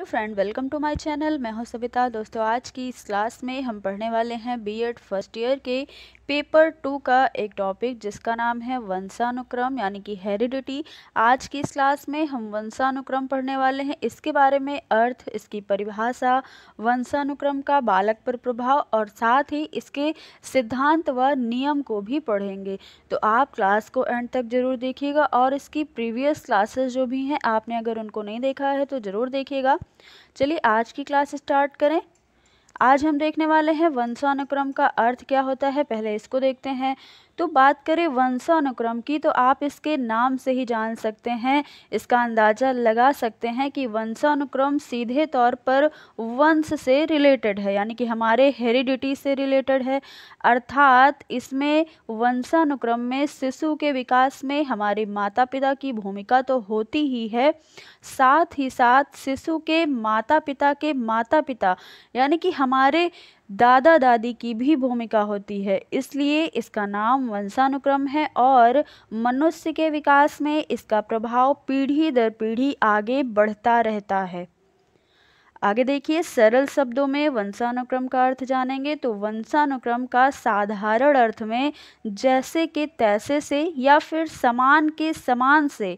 hello friend welcome to my channel मैं हूं सविता दोस्तों आज की इस क्लास में हम पढ़ने वाले हैं बीएड फर्स्ट ईयर के पेपर टू का एक टॉपिक जिसका नाम है वंशानुक्रम यानी कि हेरिडिटी आज की इस क्लास में हम वंशानुक्रम पढ़ने वाले हैं इसके बारे में अर्थ इसकी परिभाषा वंशानुक्रम का बालक पर प्रभाव और साथ ही इसके सिद्धांत व नियम को भी पढ़ेंगे तो आप क्लास को एंड तक ज़रूर देखिएगा और इसकी प्रीवियस क्लासेस जो भी हैं आपने अगर उनको नहीं देखा है तो ज़रूर देखिएगा चलिए आज की क्लास स्टार्ट करें आज हम देखने वाले हैं वंशानुक्रम का अर्थ क्या होता है पहले इसको देखते हैं तो बात करें वंशानुक्रम की तो आप इसके नाम से ही जान सकते हैं इसका अंदाज़ा लगा सकते हैं कि वंशानुक्रम सीधे तौर पर वंश से रिलेटेड है यानी कि हमारे हेरिडिटी से रिलेटेड है अर्थात इसमें वंशानुक्रम में शिशु के विकास में हमारे माता पिता की भूमिका तो होती ही है साथ ही साथ शिशु के माता पिता के माता पिता यानी कि हमारे दादा दादी की भी भूमिका होती है इसलिए इसका नाम वंशानुक्रम है और मनुष्य के विकास में इसका प्रभाव पीढ़ी दर पीढ़ी आगे बढ़ता रहता है आगे देखिए सरल शब्दों में वंशानुक्रम का अर्थ जानेंगे तो वंशानुक्रम का साधारण अर्थ में जैसे के तैसे से या फिर समान के समान से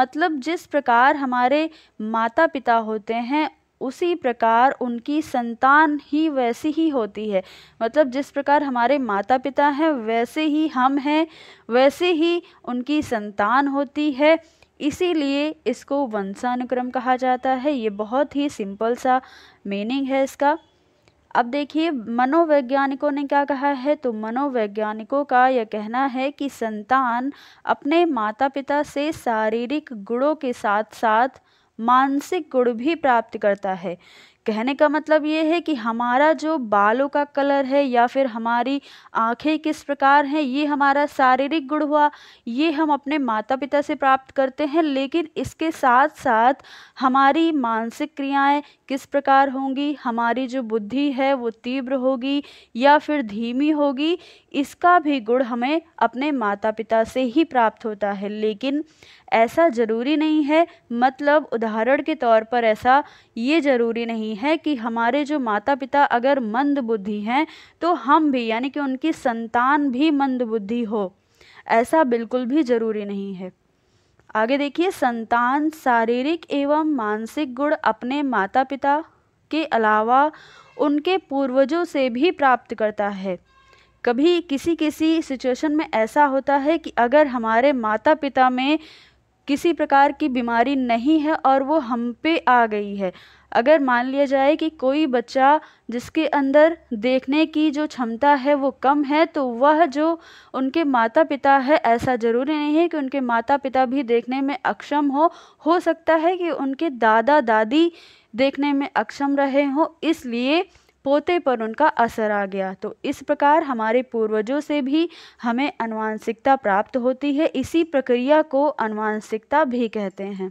मतलब जिस प्रकार हमारे माता पिता होते हैं उसी प्रकार उनकी संतान ही वैसी ही होती है मतलब जिस प्रकार हमारे माता पिता हैं वैसे ही हम हैं वैसे ही उनकी संतान होती है इसीलिए इसको वंशानुक्रम कहा जाता है ये बहुत ही सिंपल सा मीनिंग है इसका अब देखिए मनोवैज्ञानिकों ने क्या कहा है तो मनोवैज्ञानिकों का यह कहना है कि संतान अपने माता पिता से शारीरिक गुणों के साथ साथ मानसिक गुण भी प्राप्त करता है कहने का मतलब ये है कि हमारा जो बालों का कलर है या फिर हमारी आंखें किस प्रकार हैं ये हमारा शारीरिक गुण हुआ ये हम अपने माता पिता से प्राप्त करते हैं लेकिन इसके साथ साथ हमारी मानसिक क्रियाएं किस प्रकार होंगी हमारी जो बुद्धि है वो तीव्र होगी या फिर धीमी होगी इसका भी गुण हमें अपने माता पिता से ही प्राप्त होता है लेकिन ऐसा ज़रूरी नहीं है मतलब उदाहरण के तौर पर ऐसा ये ज़रूरी नहीं है कि हमारे जो माता पिता अगर मंद बुद्धि हैं तो हम भी यानी कि उनकी संतान भी मंद बुद्धि हो ऐसा बिल्कुल भी ज़रूरी नहीं है आगे देखिए संतान शारीरिक एवं मानसिक गुण अपने माता पिता के अलावा उनके पूर्वजों से भी प्राप्त करता है कभी किसी किसी सिचुएशन में ऐसा होता है कि अगर हमारे माता पिता में किसी प्रकार की बीमारी नहीं है और वो हम पे आ गई है अगर मान लिया जाए कि कोई बच्चा जिसके अंदर देखने की जो क्षमता है वो कम है तो वह जो उनके माता पिता है ऐसा ज़रूरी नहीं है कि उनके माता पिता भी देखने में अक्षम हो हो सकता है कि उनके दादा दादी देखने में अक्षम रहे हों इसलिए पोते पर उनका असर आ गया तो इस प्रकार हमारे पूर्वजों से भी हमें अनुवांशिकता प्राप्त होती है इसी प्रक्रिया को अनुवांशिकता भी कहते हैं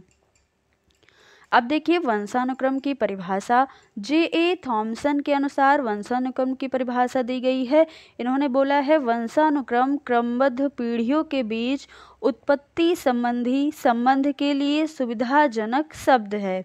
अब देखिए वंशानुक्रम की परिभाषा जे ए थॉमसन के अनुसार वंशानुक्रम की परिभाषा दी गई है इन्होंने बोला है वंशानुक्रम क्रमबद्ध पीढ़ियों के बीच उत्पत्ति संबंधी संबंध के लिए सुविधाजनक शब्द है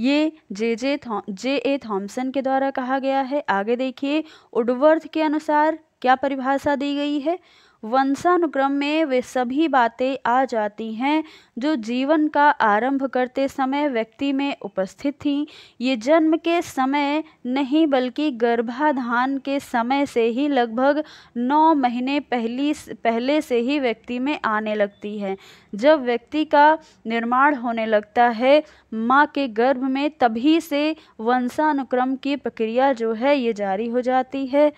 ये जे जे जे ए थॉम्सन के द्वारा कहा गया है आगे देखिए उडवर्थ के अनुसार क्या परिभाषा दी गई है वंशानुक्रम में वे सभी बातें आ जाती हैं जो जीवन का आरंभ करते समय व्यक्ति में उपस्थित थीं ये जन्म के समय नहीं बल्कि गर्भाधान के समय से ही लगभग नौ महीने पहली पहले से ही व्यक्ति में आने लगती है जब व्यक्ति का निर्माण होने लगता है माँ के गर्भ में तभी से वंशानुक्रम की प्रक्रिया जो है ये जारी हो जाती है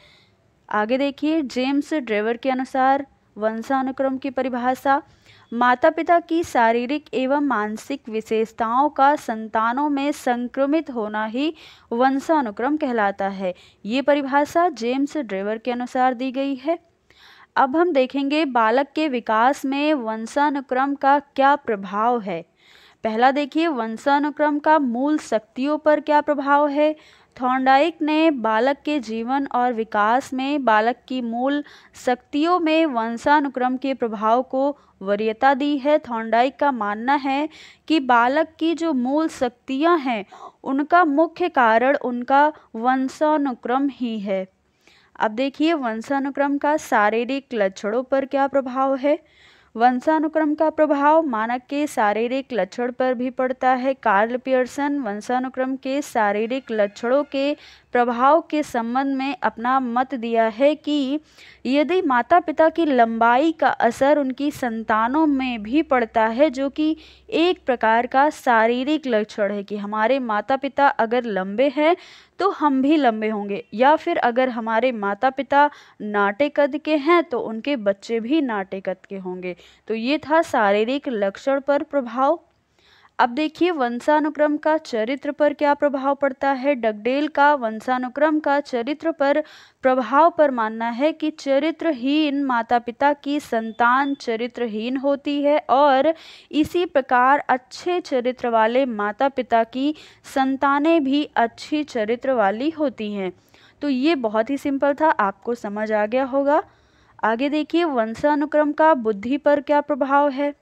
आगे देखिए जेम्स ड्रेवर के अनुसार वंशानुक्रम की परिभाषा माता पिता की शारीरिक एवं मानसिक विशेषताओं का संतानों में संक्रमित होना ही वंशानुक्रम कहलाता है ये परिभाषा जेम्स ड्रेवर के अनुसार दी गई है अब हम देखेंगे बालक के विकास में वंशानुक्रम का क्या प्रभाव है पहला देखिए वंशानुक्रम का मूल शक्तियों पर क्या प्रभाव है थॉन्डाइक ने बालक के जीवन और विकास में बालक की मूल शक्तियों में वंशानुक्रम के प्रभाव को वरीयता दी है थॉन्डाइक का मानना है कि बालक की जो मूल शक्तियां हैं उनका मुख्य कारण उनका वंशानुक्रम ही है अब देखिए वंशानुक्रम का शारीरिक लक्षणों पर क्या प्रभाव है वंशानुक्रम का प्रभाव मानक के शारीरिक लक्षण पर भी पड़ता है कार्ल पियर्सन वंशानुक्रम के शारीरिक लक्षणों के प्रभाव के संबंध में अपना मत दिया है कि यदि माता पिता की लंबाई का असर उनकी संतानों में भी पड़ता है जो कि एक प्रकार का शारीरिक लक्षण है कि हमारे माता पिता अगर लंबे हैं तो हम भी लंबे होंगे या फिर अगर हमारे माता पिता नाटे कद के हैं तो उनके बच्चे भी नाटे कद के होंगे तो ये था शारीरिक लक्षण पर प्रभाव अब देखिए वंशानुक्रम का चरित्र पर क्या प्रभाव पड़ता है डगडेल का वंशानुक्रम का चरित्र पर प्रभाव पर मानना है कि चरित्रहीन माता पिता की संतान चरित्रहीन होती है और इसी प्रकार अच्छे चरित्र वाले माता पिता की संतानें भी अच्छी चरित्र वाली होती हैं तो ये बहुत ही सिंपल था आपको समझ आ गया होगा आगे देखिए वंशानुक्रम का बुद्धि पर क्या प्रभाव है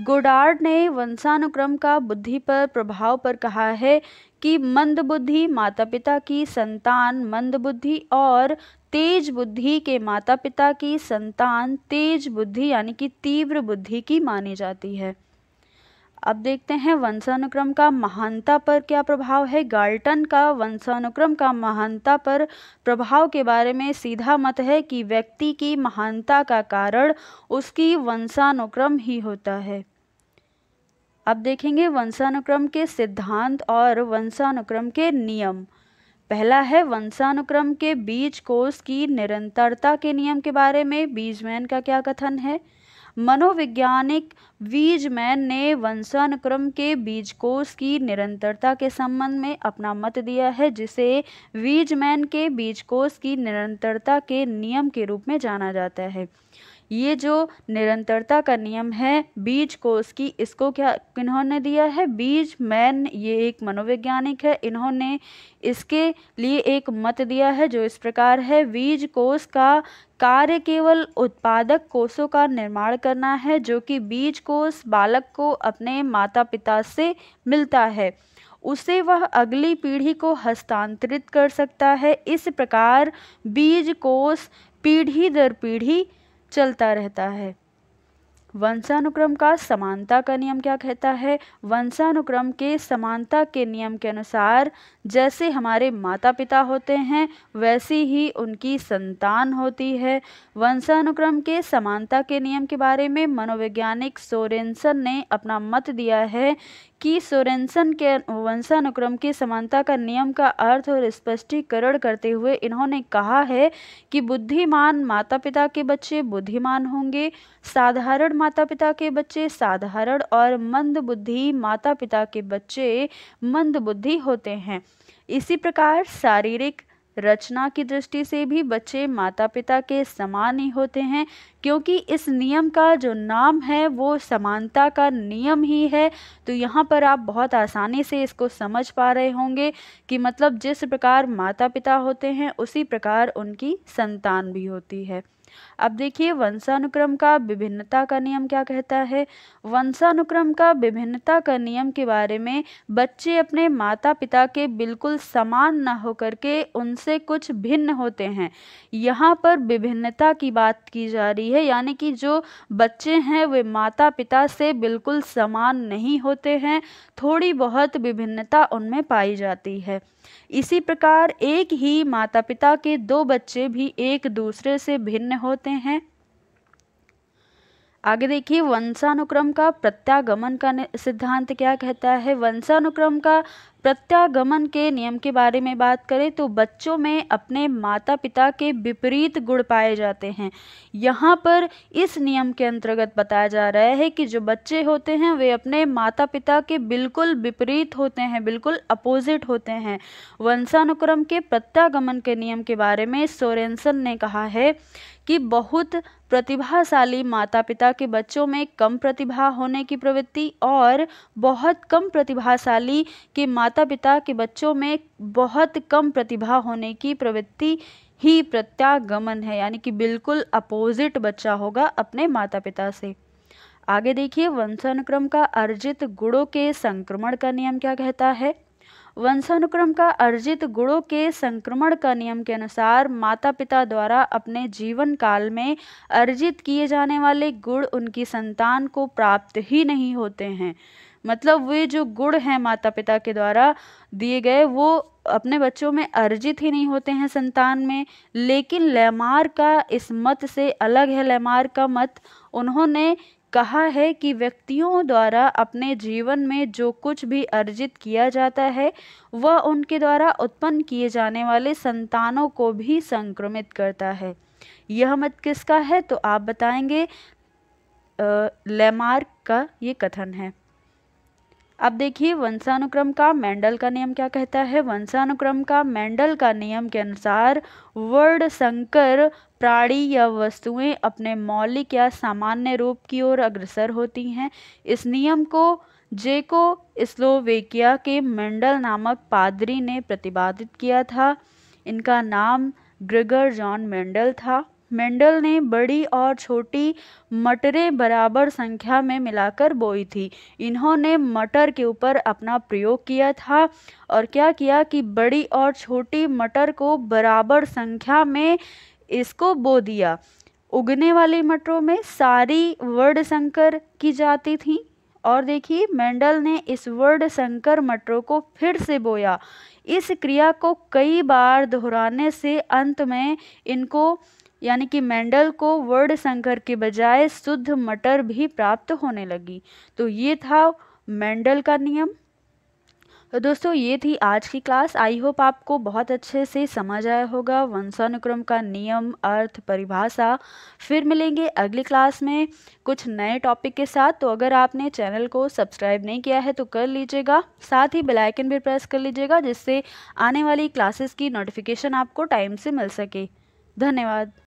गोडार्ड ने वंशानुक्रम का बुद्धि पर प्रभाव पर कहा है कि मंद बुद्धि माता पिता की संतान मंद बुद्धि और तेज बुद्धि के माता पिता की संतान तेज बुद्धि यानी कि तीव्र बुद्धि की मानी जाती है अब देखते हैं वंशानुक्रम का महानता पर क्या प्रभाव है गाल्टन का वंशानुक्रम का महानता पर प्रभाव के बारे में सीधा मत है कि व्यक्ति की महानता का कारण उसकी वंशानुक्रम ही होता है अब देखेंगे वंशानुक्रम के सिद्धांत और वंशानुक्रम के नियम पहला है वंशानुक्रम के बीज कोष की निरंतरता के नियम के बारे में बीजमैन का क्या कथन है मनोवैज्ञानिक वीजमैन ने वंशानुक्रम के बीज कोष की निरंतरता के संबंध में अपना मत दिया है जिसे बीजमैन के बीज कोष की निरंतरता के नियम के रूप में जाना जाता है ये जो निरंतरता का नियम है बीज को उसकी इसको क्या इन्होंने दिया है बीज मैन ये एक मनोवैज्ञानिक है इन्होंने इसके लिए एक मत दिया है जो इस प्रकार है बीज कोष का कार्य केवल उत्पादक कोषों का निर्माण करना है जो कि बीज कोष बालक को अपने माता पिता से मिलता है उसे वह अगली पीढ़ी को हस्तांतरित कर सकता है इस प्रकार बीज कोष पीढ़ी दर पीढ़ी चलता रहता है वंशानुक्रम का समानता का नियम क्या कहता है वंशानुक्रम के समानता के नियम के अनुसार जैसे हमारे माता पिता होते हैं वैसे ही उनकी संतान होती है वंशानुक्रम के समानता के नियम के बारे में मनोवैज्ञानिक सोरेन्सन ने अपना मत दिया है कि सोरेन्सन के वंशानुक्रम के समानता का नियम का अर्थ और स्पष्टीकरण करते हुए इन्होंने कहा है कि बुद्धिमान माता पिता के बच्चे बुद्धिमान होंगे साधारण माता पिता के बच्चे साधारण और मंद बुद्धि माता पिता के बच्चे मंद बुद्धि होते हैं इसी प्रकार शारीरिक रचना की दृष्टि से भी बच्चे माता पिता के समान ही होते हैं क्योंकि इस नियम का जो नाम है वो समानता का नियम ही है तो यहाँ पर आप बहुत आसानी से इसको समझ पा रहे होंगे कि मतलब जिस प्रकार माता पिता होते हैं उसी प्रकार उनकी संतान भी होती है अब देखिए वंशानुक्रम का विभिन्नता का नियम क्या कहता है वंशानुक्रम का विभिन्नता का नियम के बारे में बच्चे अपने माता पिता के बिल्कुल समान न होकर के उनसे कुछ भिन्न होते हैं यहाँ पर विभिन्नता की बात की जा रही है यानी कि जो बच्चे हैं वे माता पिता से बिल्कुल समान नहीं होते हैं थोड़ी बहुत विभिन्नता उनमें पाई जाती है इसी प्रकार एक ही माता पिता के दो बच्चे भी एक दूसरे से भिन्न होते हैं आगे देखिए वंशानुक्रम का प्रत्यागमन का सिद्धांत क्या कहता है वंशानुक्रम का प्रत्यागमन के नियम के बारे में बात करें तो बच्चों में अपने माता पिता के विपरीत गुण पाए जाते हैं यहाँ पर इस नियम के अंतर्गत बताया जा रहा है कि जो बच्चे होते हैं वे अपने माता पिता के बिल्कुल विपरीत होते हैं बिल्कुल अपोजिट होते हैं वंशानुक्रम के प्रत्यागमन के नियम के बारे में सोरेन्सन ने कहा है कि बहुत प्रतिभाशाली माता पिता के बच्चों में कम प्रतिभा होने की प्रवृत्ति और बहुत कम प्रतिभाशाली के माता माता पिता के बच्चों में बहुत कम प्रतिभा होने की प्रवृत्ति ही प्रत्यागमन है यानी कि बिल्कुल अपोजिट बच्चा होगा अपने माता पिता से आगे देखिए वंशानुक्रम का अर्जित गुणों के संक्रमण का नियम क्या कहता है वंशानुक्रम का अर्जित गुणों के संक्रमण का नियम के अनुसार माता पिता द्वारा अपने जीवन काल में अर्जित किए जाने वाले गुण उनकी संतान को प्राप्त ही नहीं होते हैं मतलब वे जो गुण हैं माता पिता के द्वारा दिए गए वो अपने बच्चों में अर्जित ही नहीं होते हैं संतान में लेकिन लेमार का इस मत से अलग है लेमार का मत उन्होंने कहा है कि व्यक्तियों द्वारा अपने जीवन में जो कुछ भी अर्जित किया जाता है वह उनके द्वारा उत्पन्न किए जाने वाले संतानों को भी संक्रमित करता है यह मत किसका है तो आप बताएंगे लेमार्क का ये कथन है अब देखिए वंशानुक्रम का मेंडल का नियम क्या कहता है वंशानुक्रम का मेंडल का नियम के अनुसार वर्ड संकर प्राणी या वस्तुएं अपने मौलिक या सामान्य रूप की ओर अग्रसर होती हैं इस नियम को जेको स्लोवेकिया के मेंडल नामक पादरी ने प्रतिपादित किया था इनका नाम ग्रिगर जॉन मेंडल था मेंडल ने बड़ी और छोटी मटरें बराबर संख्या में मिलाकर बोई थी इन्होंने मटर के ऊपर अपना प्रयोग किया था और क्या किया कि बड़ी और छोटी मटर को बराबर संख्या में इसको बो दिया उगने वाली मटरों में सारी वर्ड संकर की जाती थी और देखिए मेंडल ने इस वर्ड संकर मटरों को फिर से बोया इस क्रिया को कई बार दोहराने से अंत में इनको यानी कि मेंडल को वर्ड संकर के बजाय शुद्ध मटर भी प्राप्त होने लगी तो ये था मेंडल का नियम तो दोस्तों ये थी आज की क्लास आई होप आपको बहुत अच्छे से समझ आया होगा वंशानुक्रम का नियम अर्थ परिभाषा फिर मिलेंगे अगली क्लास में कुछ नए टॉपिक के साथ तो अगर आपने चैनल को सब्सक्राइब नहीं किया है तो कर लीजिएगा साथ ही बेल आइकन भी प्रेस कर लीजिएगा जिससे आने वाली क्लासेस की नोटिफिकेशन आपको टाइम से मिल सके धन्यवाद